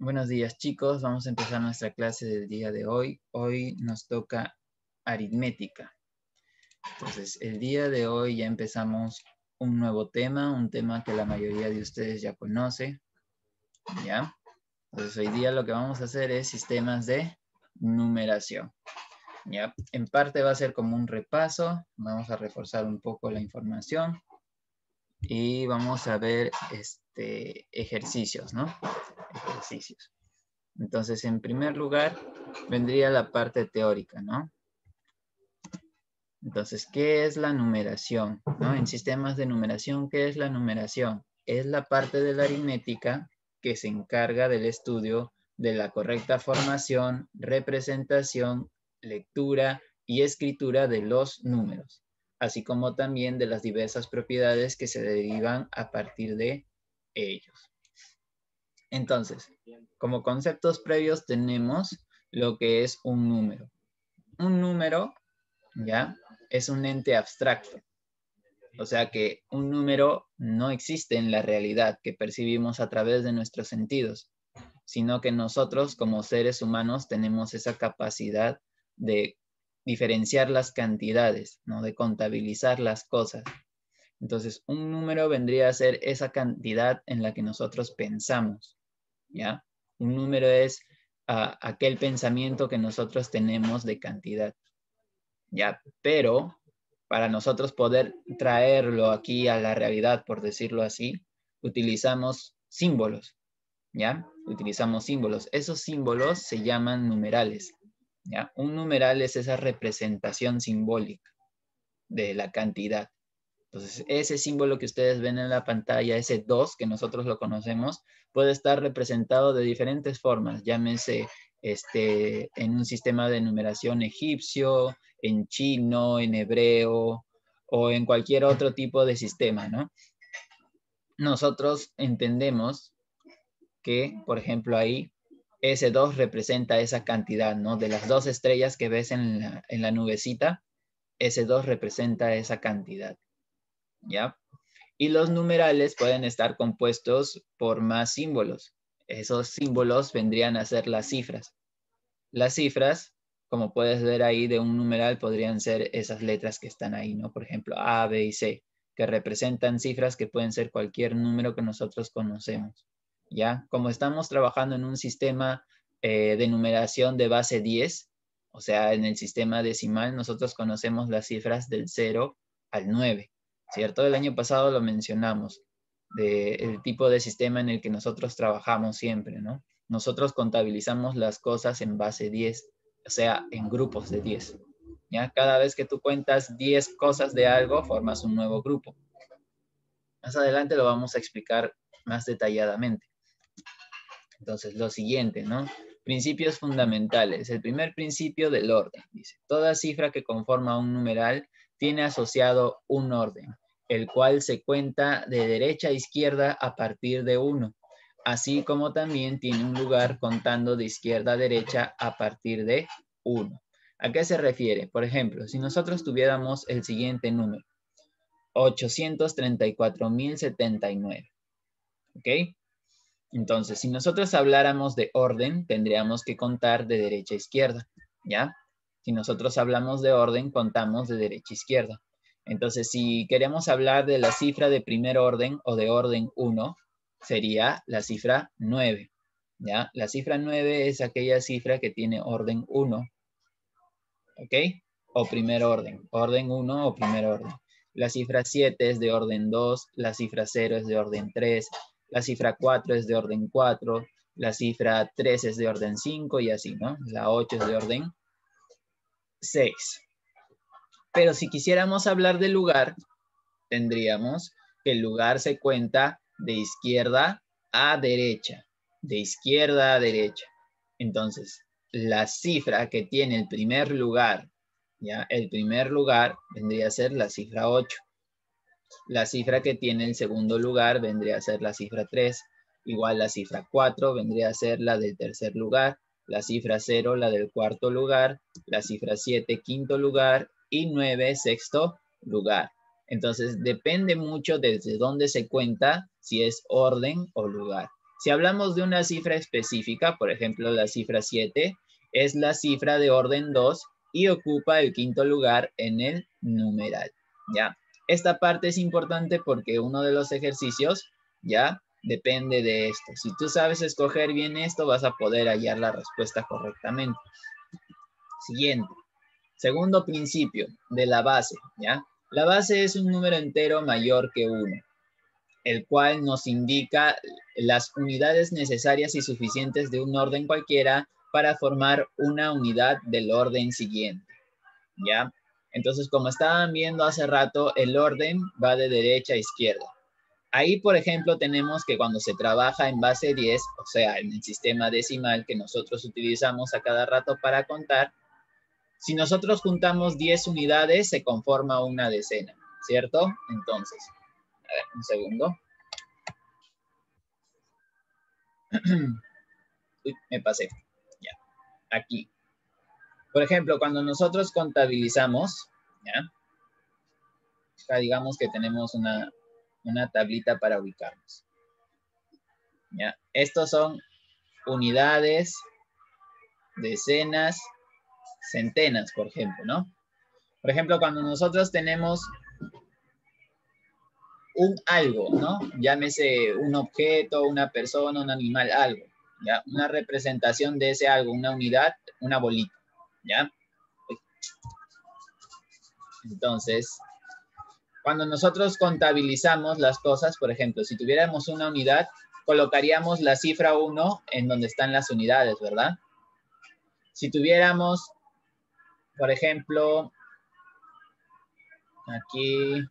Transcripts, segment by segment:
Buenos días chicos, vamos a empezar nuestra clase del día de hoy. Hoy nos toca aritmética. Entonces, el día de hoy ya empezamos un nuevo tema, un tema que la mayoría de ustedes ya conoce. ¿Ya? Entonces, hoy día lo que vamos a hacer es sistemas de numeración. ¿Ya? En parte va a ser como un repaso, vamos a reforzar un poco la información y vamos a ver este este, ejercicios, ¿no? Ejercicios. Entonces, en primer lugar, vendría la parte teórica, ¿no? Entonces, ¿qué es la numeración? ¿no? En sistemas de numeración, ¿qué es la numeración? Es la parte de la aritmética que se encarga del estudio de la correcta formación, representación, lectura y escritura de los números, así como también de las diversas propiedades que se derivan a partir de ellos. Entonces, como conceptos previos tenemos lo que es un número. Un número, ¿ya? Es un ente abstracto. O sea que un número no existe en la realidad que percibimos a través de nuestros sentidos, sino que nosotros como seres humanos tenemos esa capacidad de diferenciar las cantidades, ¿no? de contabilizar las cosas. Entonces, un número vendría a ser esa cantidad en la que nosotros pensamos, ¿ya? Un número es ah, aquel pensamiento que nosotros tenemos de cantidad, ¿ya? Pero para nosotros poder traerlo aquí a la realidad, por decirlo así, utilizamos símbolos, ¿ya? Utilizamos símbolos. Esos símbolos se llaman numerales, ¿ya? Un numeral es esa representación simbólica de la cantidad. Entonces, ese símbolo que ustedes ven en la pantalla, ese 2 que nosotros lo conocemos, puede estar representado de diferentes formas, llámese este, en un sistema de numeración egipcio, en chino, en hebreo o en cualquier otro tipo de sistema, ¿no? Nosotros entendemos que, por ejemplo, ahí ese 2 representa esa cantidad, ¿no? De las dos estrellas que ves en la, en la nubecita, ese 2 representa esa cantidad. ¿ya? Y los numerales pueden estar compuestos por más símbolos. Esos símbolos vendrían a ser las cifras. Las cifras, como puedes ver ahí de un numeral, podrían ser esas letras que están ahí, ¿no? Por ejemplo, A, B y C, que representan cifras que pueden ser cualquier número que nosotros conocemos, ¿ya? Como estamos trabajando en un sistema eh, de numeración de base 10, o sea, en el sistema decimal, nosotros conocemos las cifras del 0 al 9. ¿cierto? El año pasado lo mencionamos, del tipo de sistema en el que nosotros trabajamos siempre, ¿no? Nosotros contabilizamos las cosas en base 10, o sea, en grupos de 10. ¿ya? Cada vez que tú cuentas 10 cosas de algo, formas un nuevo grupo. Más adelante lo vamos a explicar más detalladamente. Entonces, lo siguiente, ¿no? Principios fundamentales. El primer principio del orden. Dice, toda cifra que conforma un numeral tiene asociado un orden, el cual se cuenta de derecha a izquierda a partir de 1, así como también tiene un lugar contando de izquierda a derecha a partir de 1. ¿A qué se refiere? Por ejemplo, si nosotros tuviéramos el siguiente número, 834.079, ¿ok? Entonces, si nosotros habláramos de orden, tendríamos que contar de derecha a izquierda, ¿ya? Si nosotros hablamos de orden, contamos de derecha a izquierda. Entonces, si queremos hablar de la cifra de primer orden o de orden 1, sería la cifra 9, ¿ya? La cifra 9 es aquella cifra que tiene orden 1, ¿ok? O primer orden, orden 1 o primer orden. La cifra 7 es de orden 2, la cifra 0 es de orden 3, la cifra 4 es de orden 4, la cifra 3 es de orden 5 y así, ¿no? La 8 es de orden 6. Pero si quisiéramos hablar del lugar, tendríamos que el lugar se cuenta de izquierda a derecha, de izquierda a derecha. Entonces, la cifra que tiene el primer lugar, ¿ya? El primer lugar vendría a ser la cifra 8. La cifra que tiene el segundo lugar vendría a ser la cifra 3, igual la cifra 4 vendría a ser la del tercer lugar, la cifra 0 la del cuarto lugar, la cifra 7 quinto lugar y 9 sexto lugar. Entonces depende mucho desde dónde se cuenta si es orden o lugar. Si hablamos de una cifra específica, por ejemplo la cifra 7, es la cifra de orden 2 y ocupa el quinto lugar en el numeral. ¿Ya? esta parte es importante porque uno de los ejercicios ya depende de esto. Si tú sabes escoger bien esto, vas a poder hallar la respuesta correctamente. Siguiente. Segundo principio de la base, ¿ya? La base es un número entero mayor que uno, el cual nos indica las unidades necesarias y suficientes de un orden cualquiera para formar una unidad del orden siguiente, ¿ya? Entonces, como estaban viendo hace rato, el orden va de derecha a izquierda. Ahí, por ejemplo, tenemos que cuando se trabaja en base 10, o sea, en el sistema decimal que nosotros utilizamos a cada rato para contar, si nosotros juntamos 10 unidades, se conforma una decena, ¿cierto? Entonces, a ver, un segundo. Uy, me pasé. Ya, aquí. Por ejemplo, cuando nosotros contabilizamos, Acá digamos que tenemos una, tablita para ubicarnos. Estos son unidades, decenas, centenas, por ejemplo, ¿no? Por ejemplo, cuando nosotros tenemos un algo, ¿no? Llámese un objeto, una persona, un animal, algo. ¿ya? Una representación de ese algo, una unidad, una bolita. ¿ya? Entonces, cuando nosotros contabilizamos las cosas, por ejemplo, si tuviéramos una unidad, colocaríamos la cifra 1 en donde están las unidades, ¿verdad? Si tuviéramos, por ejemplo, aquí,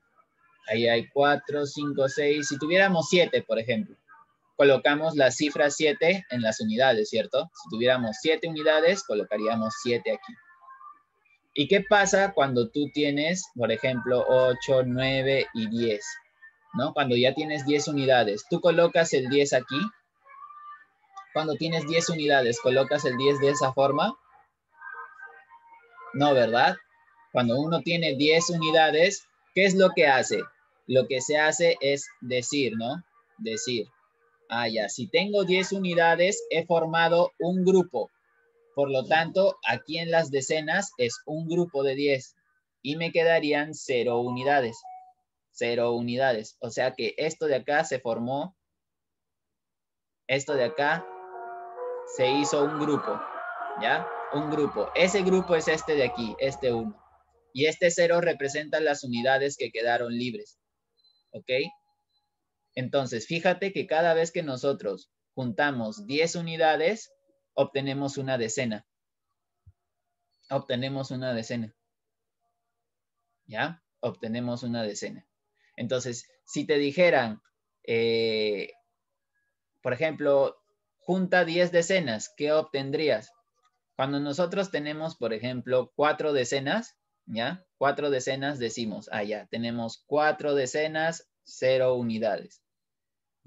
ahí hay 4, 5, 6, si tuviéramos 7, por ejemplo, colocamos la cifra 7 en las unidades, ¿cierto? Si tuviéramos 7 unidades, colocaríamos 7 aquí. ¿Y qué pasa cuando tú tienes, por ejemplo, 8, 9 y 10? ¿No? Cuando ya tienes 10 unidades, tú colocas el 10 aquí. Cuando tienes 10 unidades, ¿colocas el 10 de esa forma? No, ¿verdad? Cuando uno tiene 10 unidades, ¿qué es lo que hace? Lo que se hace es decir, ¿no? Decir. Ah, ya, si tengo 10 unidades, he formado un grupo. Por lo tanto, aquí en las decenas es un grupo de 10 y me quedarían 0 unidades. 0 unidades. O sea que esto de acá se formó, esto de acá se hizo un grupo, ¿ya? Un grupo. Ese grupo es este de aquí, este 1. Y este 0 representa las unidades que quedaron libres. ¿Ok? Entonces, fíjate que cada vez que nosotros juntamos 10 unidades, obtenemos una decena. Obtenemos una decena. ¿Ya? Obtenemos una decena. Entonces, si te dijeran, eh, por ejemplo, junta 10 decenas, ¿qué obtendrías? Cuando nosotros tenemos, por ejemplo, 4 decenas, ¿ya? 4 decenas decimos, ah, ya, tenemos cuatro decenas, cero unidades.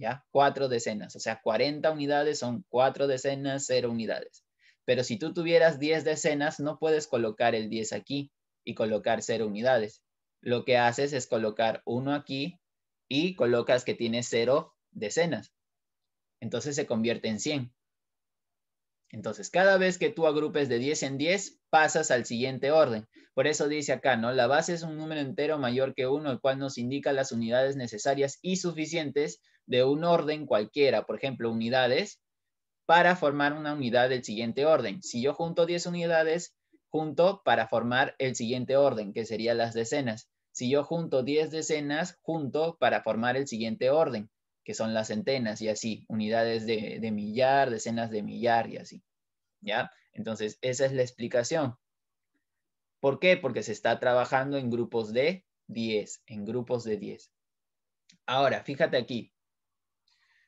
¿ya? Cuatro decenas, o sea, 40 unidades son cuatro decenas, cero unidades. Pero si tú tuvieras 10 decenas, no puedes colocar el 10 aquí y colocar cero unidades. Lo que haces es colocar uno aquí y colocas que tiene cero decenas. Entonces se convierte en 100. Entonces, cada vez que tú agrupes de 10 en 10, pasas al siguiente orden. Por eso dice acá, ¿no? La base es un número entero mayor que uno, el cual nos indica las unidades necesarias y suficientes de un orden cualquiera, por ejemplo, unidades, para formar una unidad del siguiente orden. Si yo junto 10 unidades, junto para formar el siguiente orden, que serían las decenas. Si yo junto 10 decenas, junto para formar el siguiente orden, que son las centenas y así, unidades de, millar, decenas de millar y así. ¿Ya? Entonces, esa es la explicación. ¿Por qué? Porque se está trabajando en grupos de 10, en grupos de 10. Ahora, fíjate aquí,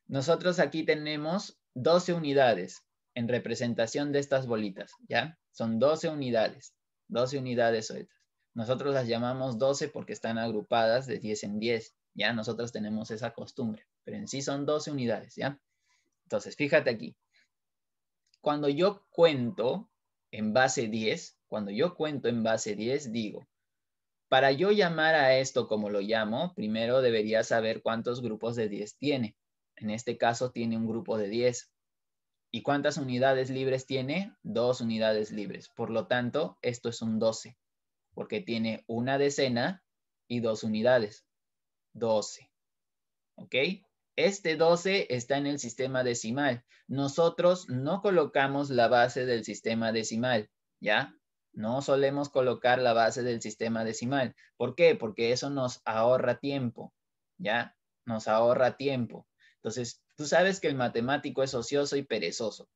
nosotros aquí tenemos 12 unidades en representación de estas bolitas, ¿ya? Son 12 unidades, 12 unidades Nosotros las llamamos 12 porque están agrupadas de 10 en 10, ¿ya? Nosotros tenemos esa costumbre, pero en sí son 12 unidades, ¿ya? Entonces, fíjate aquí. Cuando yo cuento en base 10, cuando yo cuento en base 10, digo, para yo llamar a esto como lo llamo, primero debería saber cuántos grupos de 10 tiene. En este caso tiene un grupo de 10. ¿Y cuántas unidades libres tiene? Dos unidades libres. Por lo tanto, esto es un 12, porque tiene una decena y dos unidades. 12. ¿Ok? Este 12 está en el sistema decimal. Nosotros no colocamos la base del sistema decimal, ¿ya? No solemos colocar la base del sistema decimal. ¿Por qué? Porque eso nos ahorra tiempo, ¿ya? Nos ahorra tiempo. Entonces, tú sabes que el matemático es ocioso y perezoso.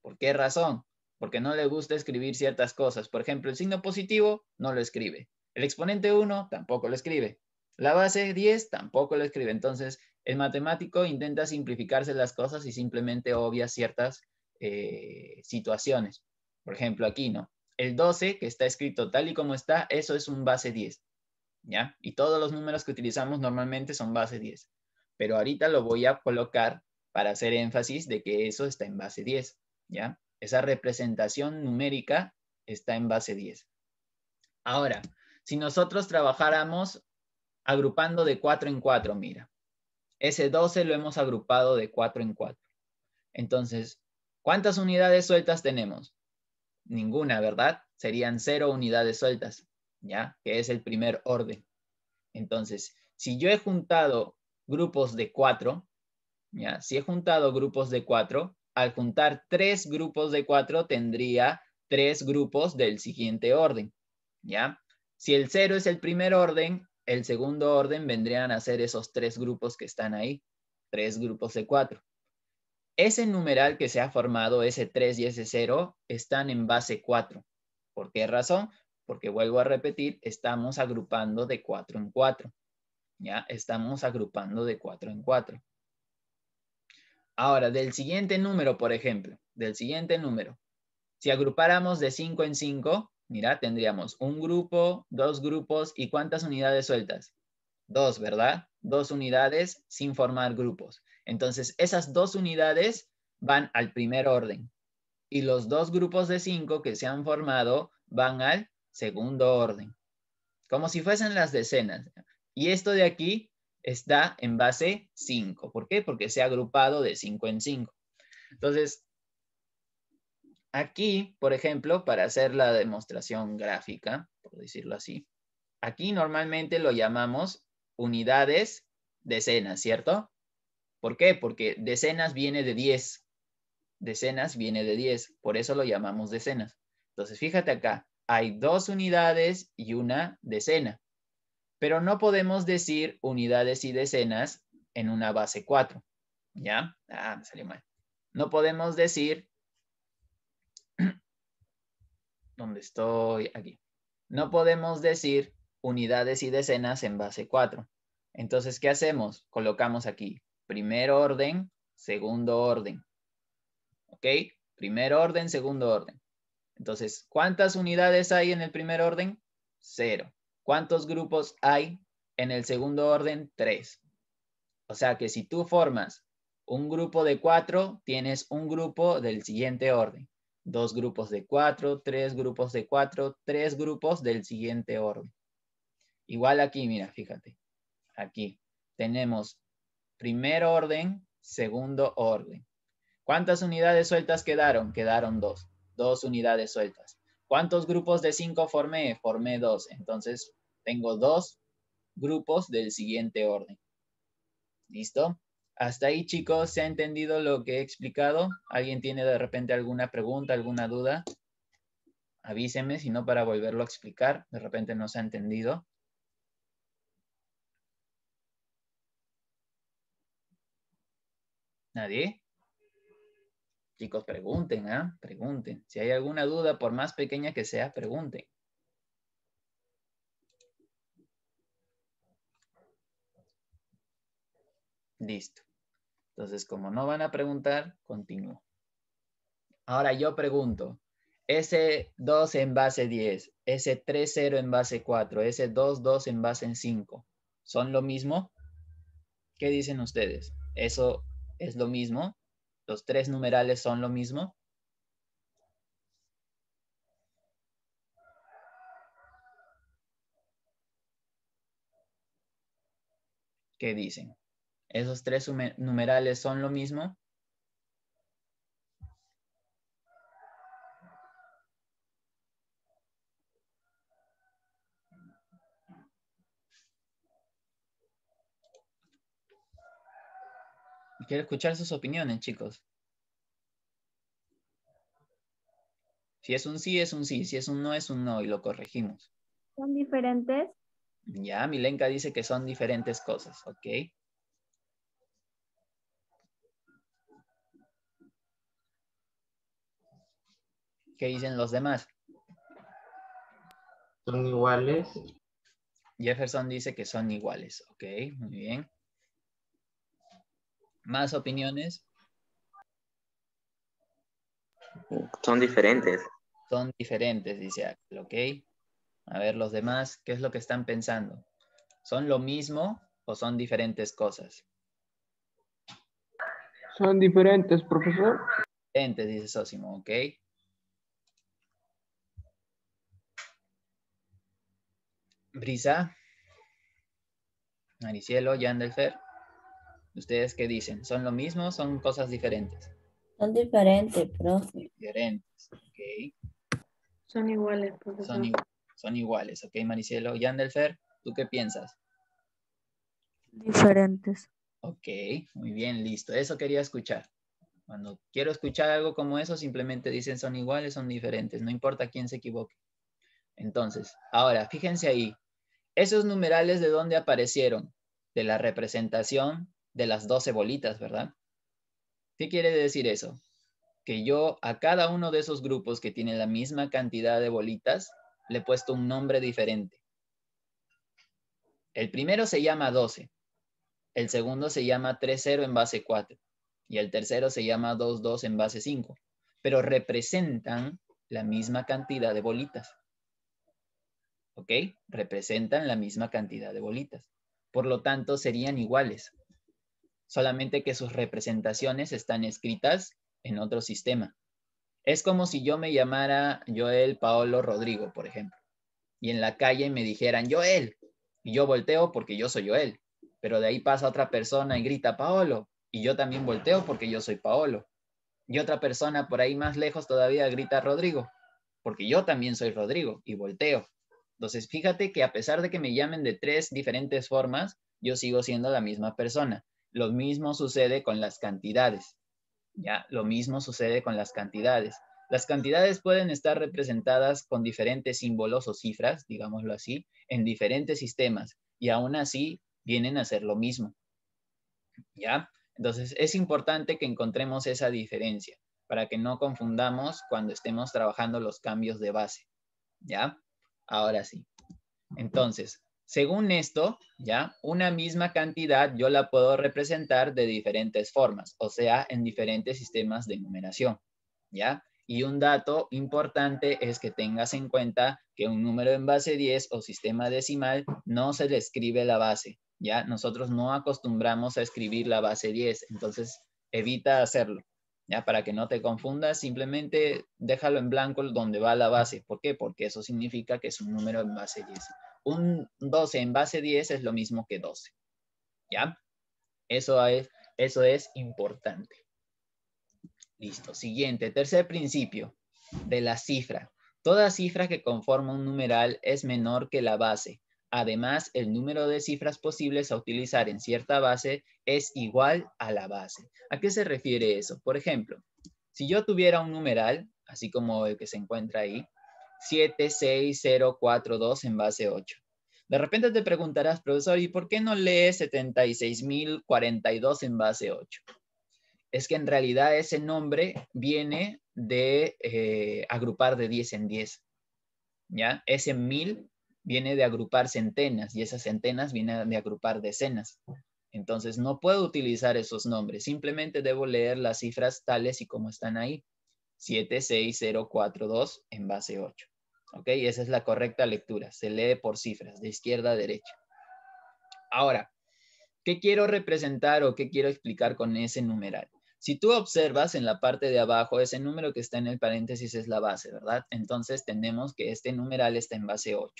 ¿Por qué razón? Porque no le gusta escribir ciertas cosas. Por ejemplo, el signo positivo no lo escribe. El exponente 1 tampoco lo escribe. La base 10 tampoco lo escribe. Entonces, el matemático intenta simplificarse las cosas y simplemente obvia ciertas eh, situaciones. Por ejemplo, aquí, ¿no? El 12, que está escrito tal y como está, eso es un base 10. ¿Ya? Y todos los números que utilizamos normalmente son base 10 pero ahorita lo voy a colocar para hacer énfasis de que eso está en base 10, ¿ya? Esa representación numérica está en base 10. Ahora, si nosotros trabajáramos agrupando de 4 en 4, mira, ese 12 lo hemos agrupado de 4 en 4. Entonces, ¿cuántas unidades sueltas tenemos? Ninguna, ¿verdad? Serían 0 unidades sueltas, ¿ya? Que es el primer orden. Entonces, si yo he juntado grupos de cuatro, ¿ya? si he juntado grupos de cuatro, al juntar tres grupos de cuatro tendría tres grupos del siguiente orden. ¿ya? Si el cero es el primer orden, el segundo orden vendrían a ser esos tres grupos que están ahí, tres grupos de cuatro. Ese numeral que se ha formado, ese 3 y ese 0, están en base 4. ¿Por qué razón? Porque vuelvo a repetir, estamos agrupando de 4 en 4. ¿ya? Estamos agrupando de 4 en 4. Ahora, del siguiente número, por ejemplo, del siguiente número, si agrupáramos de 5 en 5, mira, tendríamos un grupo, dos grupos y ¿cuántas unidades sueltas? Dos, ¿verdad? Dos unidades sin formar grupos. Entonces, esas dos unidades van al primer orden y los dos grupos de 5 que se han formado van al segundo orden. Como si fuesen las decenas. Y esto de aquí está en base 5. ¿Por qué? Porque se ha agrupado de 5 en 5. Entonces, aquí, por ejemplo, para hacer la demostración gráfica, por decirlo así, aquí normalmente lo llamamos unidades decenas, ¿cierto? ¿Por qué? Porque decenas viene de 10. Decenas viene de 10, por eso lo llamamos decenas. Entonces, fíjate acá, hay dos unidades y una decena pero no podemos decir unidades y decenas en una base 4. ¿Ya? Ah, me salió mal. No podemos decir... ¿Dónde estoy? Aquí. No podemos decir unidades y decenas en base 4. Entonces, ¿qué hacemos? Colocamos aquí primer orden, segundo orden. ¿Ok? Primer orden, segundo orden. Entonces, ¿cuántas unidades hay en el primer orden? Cero. ¿Cuántos grupos hay en el segundo orden? Tres. O sea que si tú formas un grupo de cuatro, tienes un grupo del siguiente orden. Dos grupos de cuatro, tres grupos de cuatro, tres grupos del siguiente orden. Igual aquí, mira, fíjate. Aquí tenemos primer orden, segundo orden. ¿Cuántas unidades sueltas quedaron? Quedaron dos. Dos unidades sueltas. ¿Cuántos grupos de cinco formé? Formé dos. Entonces, tengo dos grupos del siguiente orden. ¿Listo? Hasta ahí, chicos, ¿se ha entendido lo que he explicado? ¿Alguien tiene de repente alguna pregunta, alguna duda? Avíseme, si no, para volverlo a explicar. De repente no se ha entendido. ¿Nadie? Chicos, pregunten, ¿ah? Pregunten. Si hay alguna duda, por más pequeña que sea, pregunten. Listo. Entonces, como no van a preguntar, continúo. Ahora yo pregunto, ese 2 en base 10, ese 3-0 en base 4, ese 2-2 en base 5, ¿son lo mismo? ¿Qué dicen ustedes? ¿Eso es lo mismo? los tres numerales son lo mismo? ¿Qué dicen? ¿Esos tres numerales son lo mismo? Quiero escuchar sus opiniones, chicos. Si es un sí, es un sí. Si es un no, es un no. Y lo corregimos. ¿Son diferentes? Ya, Milenka dice que son diferentes cosas. Ok. ¿Qué dicen los demás? Son iguales. Jefferson dice que son iguales. Ok, muy bien más opiniones. Son diferentes. Son diferentes, dice Axel, ¿ok? A ver, los demás, ¿qué es lo que están pensando? ¿Son lo mismo o son diferentes cosas? Son diferentes, profesor. Diferentes, dice Sosimo, ¿ok? Brisa, Maricielo, Yandelfer. ¿Ustedes qué dicen? ¿Son lo mismo o son cosas diferentes? Son diferentes, profe. Diferentes, ok. Son iguales, profe. Son, son iguales, ok, Maricielo. Yandelfer, ¿tú qué piensas? Diferentes. Ok, muy bien, listo. Eso quería escuchar. Cuando quiero escuchar algo como eso, simplemente dicen son iguales, son diferentes. No importa quién se equivoque. Entonces, ahora, fíjense ahí. Esos numerales de dónde aparecieron? De la representación de las 12 bolitas, ¿verdad? ¿Qué quiere decir eso? Que yo a cada uno de esos grupos que tiene la misma cantidad de bolitas, le he puesto un nombre diferente. El primero se llama 12, el segundo se llama 3-0 en base 4 y el tercero se llama 2-2 en base 5, pero representan la misma cantidad de bolitas. ¿Ok? Representan la misma cantidad de bolitas. Por lo tanto, serían iguales solamente que sus representaciones están escritas en otro sistema. Es como si yo me llamara Joel Paolo Rodrigo, por ejemplo, y en la calle me dijeran Joel, y yo volteo porque yo soy Joel, pero de ahí pasa otra persona y grita Paolo, y yo también volteo porque yo soy Paolo, y otra persona por ahí más lejos todavía grita Rodrigo, porque yo también soy Rodrigo, y volteo. Entonces, fíjate que a pesar de que me llamen de tres diferentes formas, yo sigo siendo la misma persona. Lo mismo sucede con las cantidades. Ya, lo mismo sucede con las cantidades. Las cantidades pueden estar representadas con diferentes símbolos o cifras, digámoslo así, en diferentes sistemas y aún así vienen a ser lo mismo. ¿Ya? Entonces es importante que encontremos esa diferencia para que no confundamos cuando estemos trabajando los cambios de base. ¿Ya? Ahora sí. Entonces, según esto, ya, una misma cantidad yo la puedo representar de diferentes formas, o sea, en diferentes sistemas de numeración, ¿ya? Y un dato importante es que tengas en cuenta que un número en base 10 o sistema decimal no se le escribe la base, ¿ya? Nosotros no acostumbramos a escribir la base 10, entonces evita hacerlo, ¿ya? Para que no te confundas, simplemente déjalo en blanco donde va la base. ¿Por qué? Porque eso significa que es un número en base 10 un 12 en base 10 es lo mismo que 12. ¿Ya? Eso es, eso es importante. Listo. Siguiente, tercer principio de la cifra. Toda cifra que conforma un numeral es menor que la base. Además, el número de cifras posibles a utilizar en cierta base es igual a la base. ¿A qué se refiere eso? Por ejemplo, si yo tuviera un numeral, así como el que se encuentra ahí, 76042 en base 8. De repente te preguntarás, profesor, ¿y por qué no lees 76042 en base 8? Es que en realidad ese nombre viene de eh, agrupar de 10 en 10. ¿Ya? Ese 1000 viene de agrupar centenas y esas centenas vienen de agrupar decenas. Entonces no puedo utilizar esos nombres, simplemente debo leer las cifras tales y como están ahí. 76042 en base 8. ¿ok? Esa es la correcta lectura, se lee por cifras, de izquierda a derecha. Ahora, ¿qué quiero representar o qué quiero explicar con ese numeral? Si tú observas en la parte de abajo, ese número que está en el paréntesis es la base, ¿verdad? Entonces tenemos que este numeral está en base 8.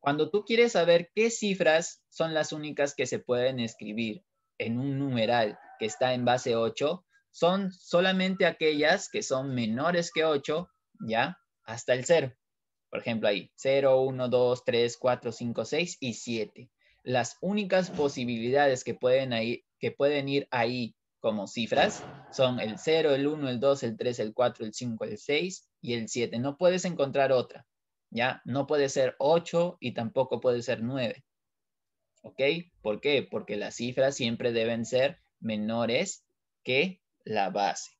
Cuando tú quieres saber qué cifras son las únicas que se pueden escribir en un numeral que está en base 8, son solamente aquellas que son menores que 8, ¿ya? Hasta el 0. Por ejemplo, ahí 0, 1, 2, 3, 4, 5, 6 y 7. Las únicas posibilidades que pueden, que ir ahí como cifras son el 0, el 1, el 2, el 3, el 4, el 5, el 6 y el 7. No puedes encontrar otra, ¿ya? No puede ser 8 y tampoco puede ser 9. ¿Ok? ¿Por qué? Porque las cifras siempre deben ser menores que la base.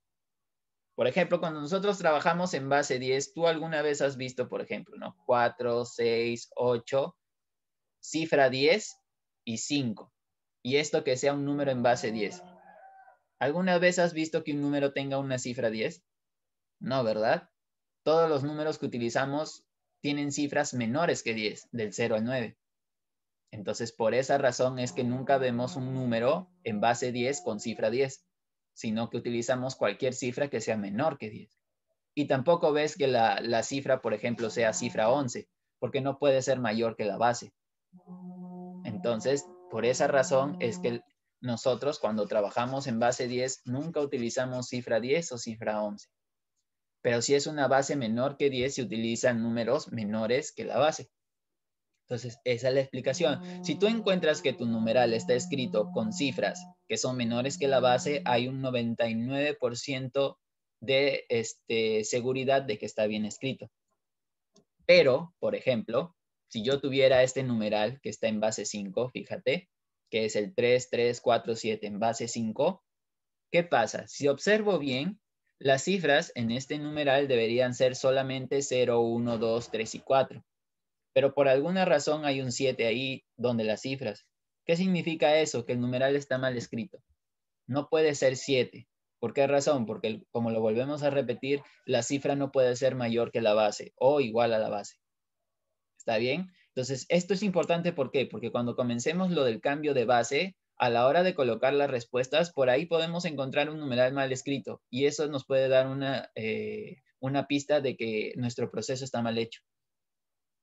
Por ejemplo, cuando nosotros trabajamos en base 10, tú alguna vez has visto, por ejemplo, 4, 6, 8, cifra 10 y 5. Y esto que sea un número en base 10. ¿Alguna vez has visto que un número tenga una cifra 10? No, ¿verdad? Todos los números que utilizamos tienen cifras menores que 10, del 0 al 9. Entonces, por esa razón es que nunca vemos un número en base 10 con cifra 10 sino que utilizamos cualquier cifra que sea menor que 10. Y tampoco ves que la, la cifra, por ejemplo, sea cifra 11, porque no puede ser mayor que la base. Entonces, por esa razón es que nosotros cuando trabajamos en base 10 nunca utilizamos cifra 10 o cifra 11. Pero si es una base menor que 10, se utilizan números menores que la base. Entonces, esa es la explicación. Si tú ah. encuentras que tu numeral está escrito con cifras que son menores que la base, hay un 99% de este, seguridad de que está bien escrito. Pero, por ejemplo, si yo tuviera este numeral que está en base 5, fíjate, que es el 3, 3, 4, 7 en base 5, ¿qué pasa? Si observo bien, las cifras en este numeral deberían ser solamente 0, 1, 2, 3 y 4 pero por alguna razón hay un 7 ahí donde las cifras. ¿Qué significa eso? Que el numeral está mal escrito. No puede ser 7. ¿Por qué razón? Porque como lo volvemos a repetir, la cifra no puede ser mayor que la base o igual a la base. ¿Está bien? Entonces, esto es importante ¿por qué? Porque cuando comencemos lo del cambio de base, a la hora de colocar las respuestas, por ahí podemos encontrar un numeral mal escrito y eso nos puede dar una, eh, una pista de que nuestro proceso está mal hecho.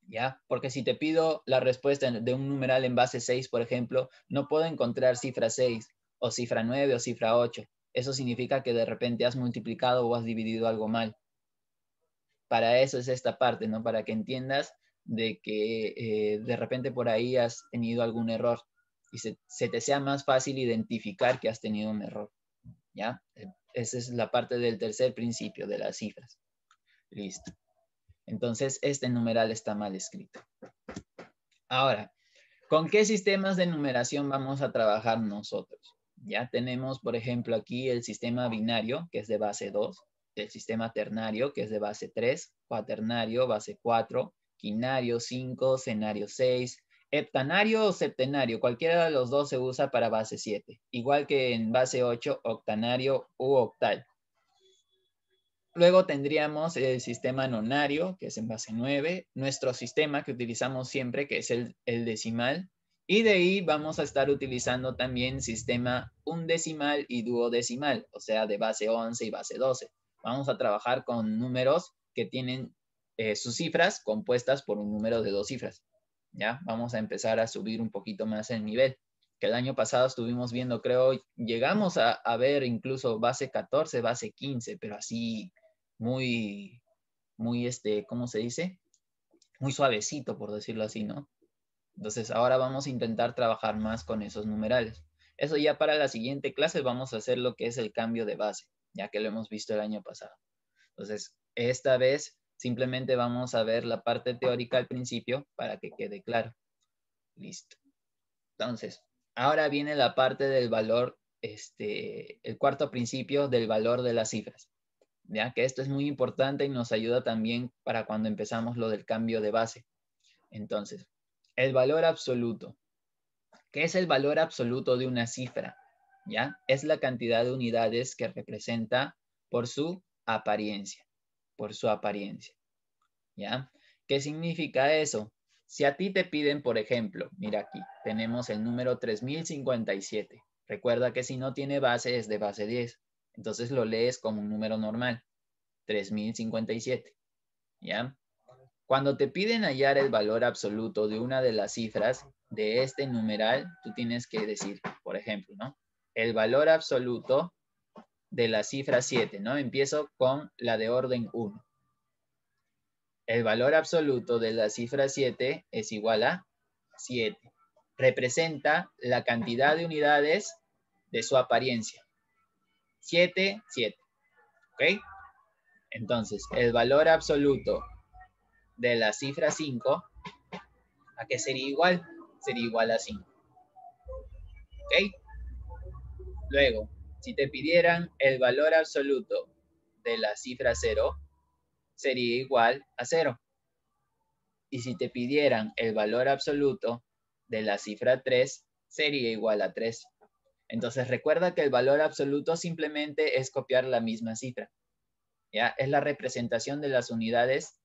¿ya? Porque si te pido la respuesta de un numeral en base 6, por ejemplo, no puedo encontrar cifra 6 o cifra 9 o cifra 8. Eso significa que de repente has multiplicado o has dividido algo mal. Para eso es esta parte, ¿no? Para que entiendas de que eh, de repente por ahí has tenido algún error y se, te sea más fácil identificar que has tenido un error, ¿ya? Eh, esa es la parte del tercer principio de las cifras. Listo. Entonces, este numeral está mal escrito. Ahora, ¿con qué sistemas de numeración vamos a trabajar nosotros? Ya tenemos, por ejemplo, aquí el sistema binario, que es de base 2, el sistema ternario, que es de base 3, cuaternario, base 4, quinario 5, cenario 6, heptanario o septenario, cualquiera de los dos se usa para base 7, igual que en base 8, octanario u octal. Luego tendríamos el sistema nonario, que es en base 9, nuestro sistema que utilizamos siempre, que es el, decimal, y de ahí vamos a estar utilizando también sistema undecimal y duodecimal, o sea, de base 11 y base 12. Vamos a trabajar con números que tienen eh, sus cifras compuestas por un número de dos cifras. Ya, vamos a empezar a subir un poquito más el nivel que el año pasado estuvimos viendo, creo, llegamos a, a, ver incluso base 14, base 15, pero así muy, muy, este, ¿cómo se dice? Muy suavecito, por decirlo así, ¿no? Entonces, ahora vamos a intentar trabajar más con esos numerales. Eso ya para la siguiente clase vamos a hacer lo que es el cambio de base, ya que lo hemos visto el año pasado. Entonces, esta vez simplemente vamos a ver la parte teórica al principio para que quede claro. Listo. Entonces, ahora viene la parte del valor, este, el cuarto principio del valor de las cifras. Que esto es muy importante y nos ayuda también para cuando empezamos lo del cambio de base. Entonces, el valor absoluto. ¿Qué es el valor absoluto de una cifra? ¿Ya? Es la cantidad de unidades que representa por su apariencia, por su apariencia. ¿Ya? ¿Qué significa eso? Si a ti te piden, por ejemplo, mira aquí, tenemos el número 3057. Recuerda que si no tiene base es de base 10. Entonces lo lees como un número normal, 3057. ¿Ya? Cuando te piden hallar el valor absoluto de una de las cifras de este numeral, tú tienes que decir, por ejemplo, ¿no? El valor absoluto de la cifra 7, ¿no? Empiezo con la de orden 1. El valor absoluto de la cifra 7 es igual a 7. Representa la cantidad de unidades de su apariencia. 7, 7. ¿Ok? Entonces, el valor absoluto de la cifra 5, ¿a qué sería igual? Sería igual a 5. ¿Ok? Luego, si te pidieran el valor absoluto de la cifra 0, sería igual a 0. Y si te pidieran el valor absoluto de la cifra 3, sería igual a 3. Entonces recuerda que el valor absoluto simplemente es copiar la misma cifra. ¿ya? Es la representación de las unidades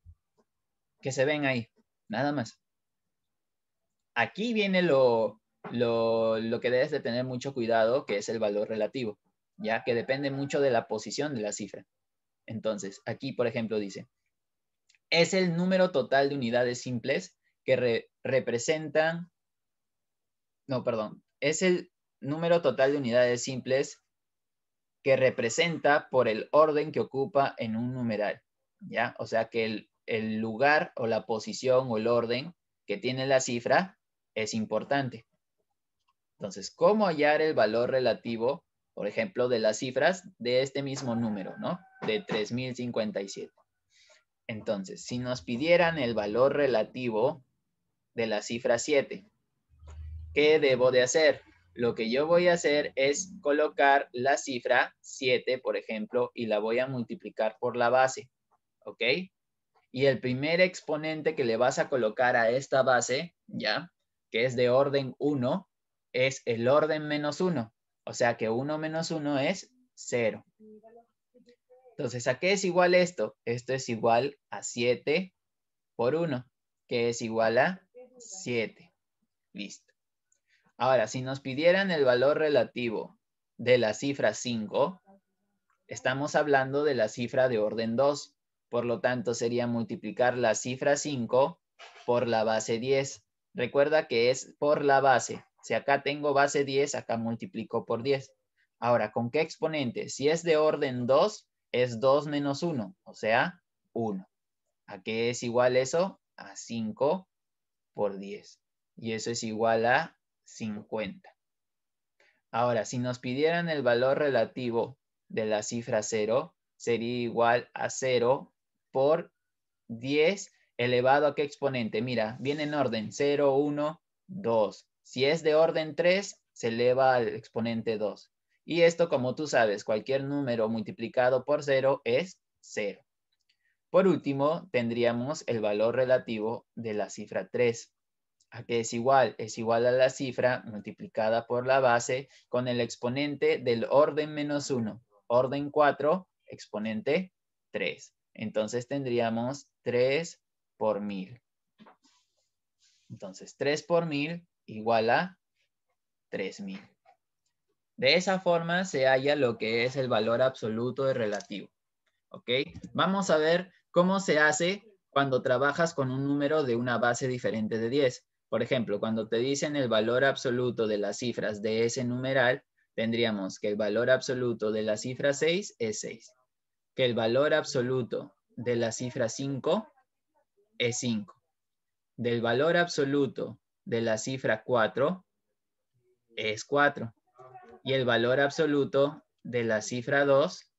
que se ven ahí, nada más. Aquí viene lo, lo, lo que debes de tener mucho cuidado, que es el valor relativo, ya que depende mucho de la posición de la cifra. Entonces, aquí, por ejemplo, dice, es el número total de unidades simples que representan, no, perdón, es el número total de unidades simples que representa por el orden que ocupa en un numeral, ¿ya? O sea que el, lugar o la posición o el orden que tiene la cifra es importante. Entonces, ¿cómo hallar el valor relativo, por ejemplo, de las cifras de este mismo número, ¿no? De 3057. Entonces, si nos pidieran el valor relativo de la cifra 7, ¿qué debo de hacer? Lo que yo voy a hacer es colocar la cifra 7, por ejemplo, y la voy a multiplicar por la base. ¿Ok? Y el primer exponente que le vas a colocar a esta base, ¿ya? Que es de orden 1, es el orden menos 1. O sea que 1 menos 1 es 0. Entonces, ¿a qué es igual esto? Esto es igual a 7 por 1, que es igual a 7. Listo. Ahora, si nos pidieran el valor relativo de la cifra 5, estamos hablando de la cifra de orden 2. Por lo tanto, sería multiplicar la cifra 5 por la base 10. Recuerda que es por la base. Si acá tengo base 10, acá multiplico por 10. Ahora, ¿con qué exponente? Si es de orden 2, es 2 menos 1, o sea, 1. ¿A qué es igual eso? A 5 por 10. Y eso es igual a 50. Ahora, si nos pidieran el valor relativo de la cifra 0, sería igual a 0 por 10 elevado a qué exponente. Mira, viene en orden 0, 1, 2. Si es de orden 3, se eleva al exponente 2. Y esto, como tú sabes, cualquier número multiplicado por 0 es 0. Por último, tendríamos el valor relativo de la cifra 3 a que es igual, es igual a la cifra multiplicada por la base con el exponente del orden menos 1, orden 4, exponente 3. Entonces tendríamos 3 por 1000. Entonces 3 por 1000 igual a 3000. De esa forma se halla lo que es el valor absoluto y relativo. Vamos a ver cómo se hace cuando trabajas con un número de una base diferente de 10. Por ejemplo, cuando te dicen el valor absoluto de las cifras de ese numeral, tendríamos que el valor absoluto de la cifra 6 es 6, que el valor absoluto de la cifra 5 es 5, del valor absoluto de la cifra 4 es 4 y el valor absoluto de la cifra 2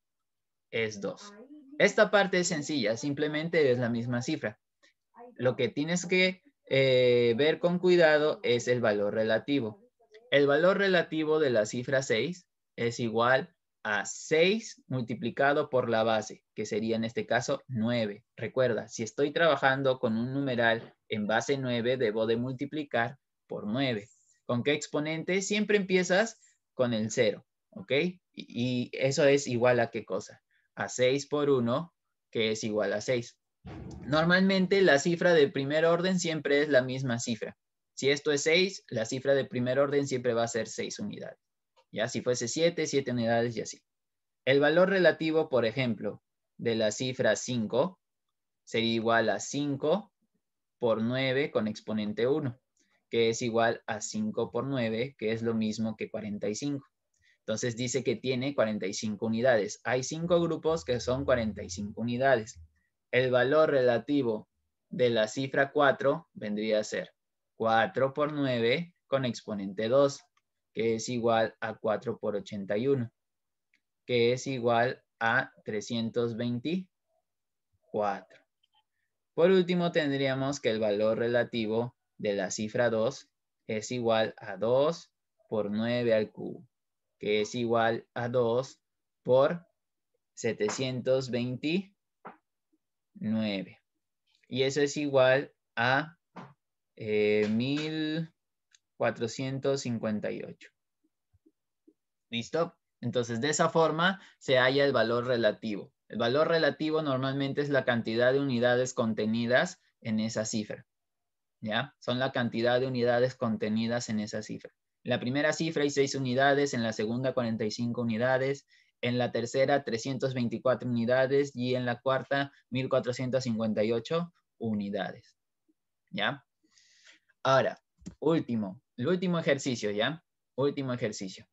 es 2. Esta parte es sencilla, simplemente es la misma cifra. Lo que tienes que eh, ver con cuidado es el valor relativo. El valor relativo de la cifra 6 es igual a 6 multiplicado por la base, que sería en este caso 9. Recuerda, si estoy trabajando con un numeral en base 9, debo de multiplicar por 9. ¿Con qué exponente? Siempre empiezas con el 0, ¿ok? y eso es igual a qué cosa? A 6 por 1, que es igual a 6. Normalmente la cifra de primer orden siempre es la misma cifra. Si esto es 6, la cifra de primer orden siempre va a ser 6 unidades. Ya si fuese 7, 7 unidades y así. El valor relativo, por ejemplo, de la cifra 5 sería igual a 5 por 9 con exponente 1, que es igual a 5 por 9, que es lo mismo que 45. Entonces dice que tiene 45 unidades. Hay 5 grupos que son 45 unidades el valor relativo de la cifra 4 vendría a ser 4 por 9 con exponente 2, que es igual a 4 por 81, que es igual a 324. Por último, tendríamos que el valor relativo de la cifra 2 es igual a 2 por 9 al cubo, que es igual a 2 por 720 9. Y eso es igual a 1458. Eh, ¿Listo? Entonces, de esa forma se halla el valor relativo. El valor relativo normalmente es la cantidad de unidades contenidas en esa cifra. ¿Ya? Son la cantidad de unidades contenidas en esa cifra. la primera cifra hay 6 unidades, en la segunda 45 unidades, en la tercera 324 unidades y en la cuarta 1458 unidades. ¿Ya? Ahora, último, el último ejercicio, ¿ya? Último ejercicio.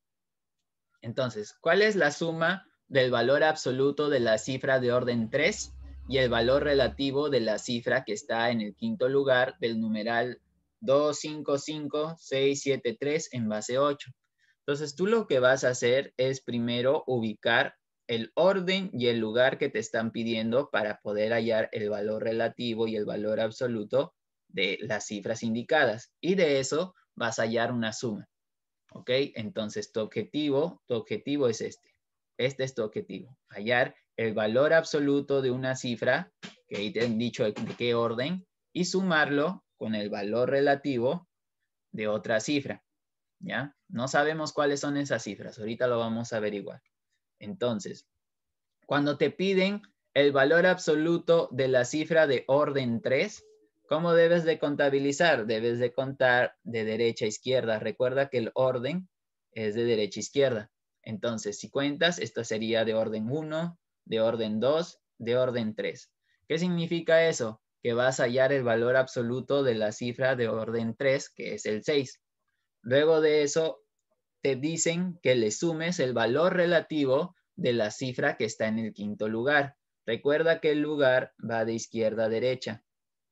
Entonces, ¿cuál es la suma del valor absoluto de la cifra de orden 3 y el valor relativo de la cifra que está en el quinto lugar del numeral 255673 en base 8? Entonces tú lo que vas a hacer es primero ubicar el orden y el lugar que te están pidiendo para poder hallar el valor relativo y el valor absoluto de las cifras indicadas. Y de eso vas a hallar una suma. ¿Ok? Entonces tu objetivo, tu objetivo es este. Este es tu objetivo. Hallar el valor absoluto de una cifra, que ahí te han dicho de qué orden, y sumarlo con el valor relativo de otra cifra. ¿ya? No sabemos cuáles son esas cifras, ahorita lo vamos a averiguar. Entonces, cuando te piden el valor absoluto de la cifra de orden 3, ¿cómo debes de contabilizar? Debes de contar de derecha a izquierda. Recuerda que el orden es de derecha a izquierda. Entonces, si cuentas, esto sería de orden 1, de orden 2, de orden 3. ¿Qué significa eso? Que vas a hallar el valor absoluto de la cifra de orden 3, que es el 6. Luego de eso, te dicen que le sumes el valor relativo de la cifra que está en el quinto lugar. Recuerda que el lugar va de izquierda a derecha,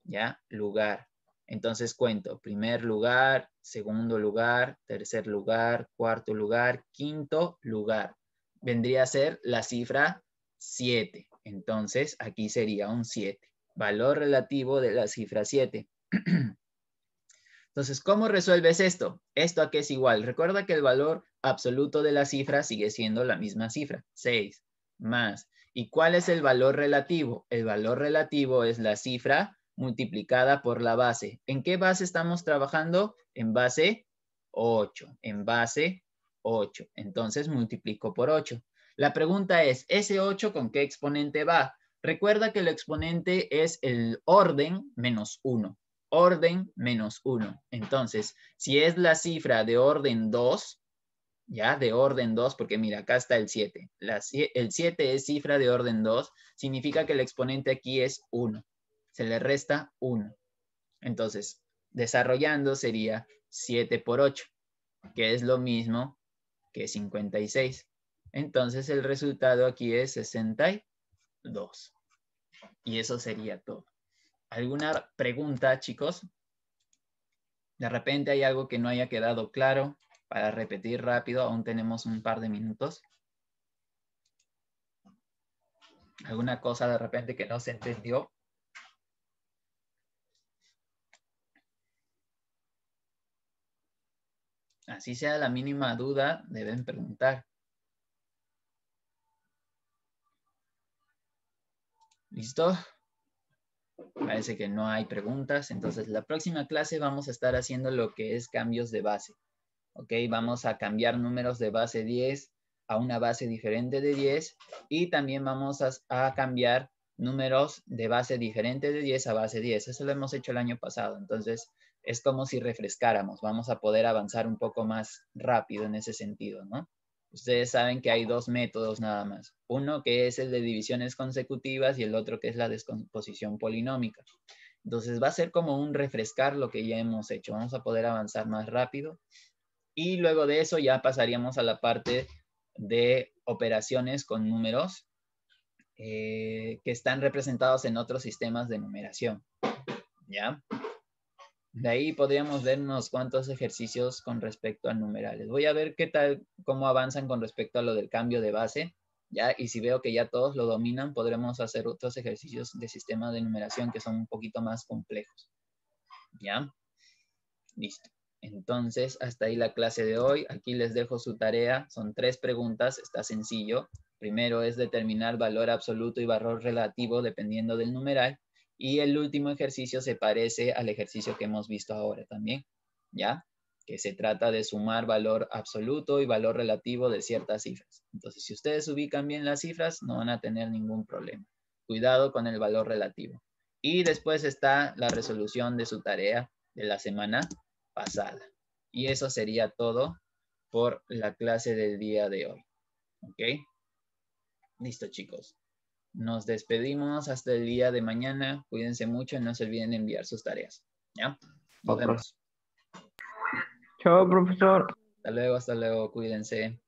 ¿ya? Lugar. Entonces cuento primer lugar, segundo lugar, tercer lugar, cuarto lugar, quinto lugar. Vendría a ser la cifra 7. Entonces aquí sería un 7. Valor relativo de la cifra 7. Entonces, ¿cómo resuelves esto? ¿Esto a qué es igual? Recuerda que el valor absoluto de la cifra sigue siendo la misma cifra, 6 más. ¿Y cuál es el valor relativo? El valor relativo es la cifra multiplicada por la base. ¿En qué base estamos trabajando? En base 8, en base 8. Entonces multiplico por 8. La pregunta es, ¿ese 8 con qué exponente va? Recuerda que el exponente es el orden menos 1 orden menos 1. Entonces, si es la cifra de orden 2, ya de orden 2, porque mira, acá está el 7. el 7 es cifra de orden 2, significa que el exponente aquí es 1. Se le resta 1. Entonces, desarrollando sería 7 por 8, que es lo mismo que 56. Entonces, el resultado aquí es 62. Y eso sería todo. ¿Alguna pregunta, chicos? ¿De repente hay algo que no haya quedado claro? Para repetir rápido, aún tenemos un par de minutos. ¿Alguna cosa de repente que no se entendió? Así sea la mínima duda, deben preguntar. ¿Listo? Parece que no hay preguntas, entonces la próxima clase vamos a estar haciendo lo que es cambios de base. ¿Ok? Vamos a cambiar números de base 10 a una base diferente de 10 y también vamos a, cambiar números de base diferente de 10 a base 10. Eso lo hemos hecho el año pasado. Entonces, es como si refrescáramos. Vamos a poder avanzar un poco más rápido en ese sentido, ¿no? ustedes saben que hay dos métodos nada más. Uno que es el de divisiones consecutivas y el otro que es la descomposición polinómica. Entonces va a ser como un refrescar lo que ya hemos hecho. Vamos a poder avanzar más rápido. Y luego de eso ya pasaríamos a la parte de operaciones con números eh, que están representados en otros sistemas de numeración. ¿Ya? De ahí podríamos ver unos cuantos ejercicios con respecto a numerales. Voy a ver qué tal, cómo avanzan con respecto a lo del cambio de base. Ya, y si veo que ya todos lo dominan, podremos hacer otros ejercicios de sistema de numeración que son un poquito más complejos. ¿Ya? Listo. Entonces, hasta ahí la clase de hoy. Aquí les dejo su tarea. Son tres preguntas. Está sencillo. Primero es determinar valor absoluto y valor relativo dependiendo del numeral. Y el último ejercicio se parece al ejercicio que hemos visto ahora también, ¿ya? Que se trata de sumar valor absoluto y valor relativo de ciertas cifras. Entonces, si ustedes ubican bien las cifras, no van a tener ningún problema. Cuidado con el valor relativo. Y después está la resolución de su tarea de la semana pasada. Y eso sería todo por la clase del día de hoy. ¿Ok? Listo, chicos. Nos despedimos hasta el día de mañana. Cuídense mucho y no se olviden de enviar sus tareas. ¿Ya? Nos Chao, profesor. Hasta luego, hasta luego. Cuídense.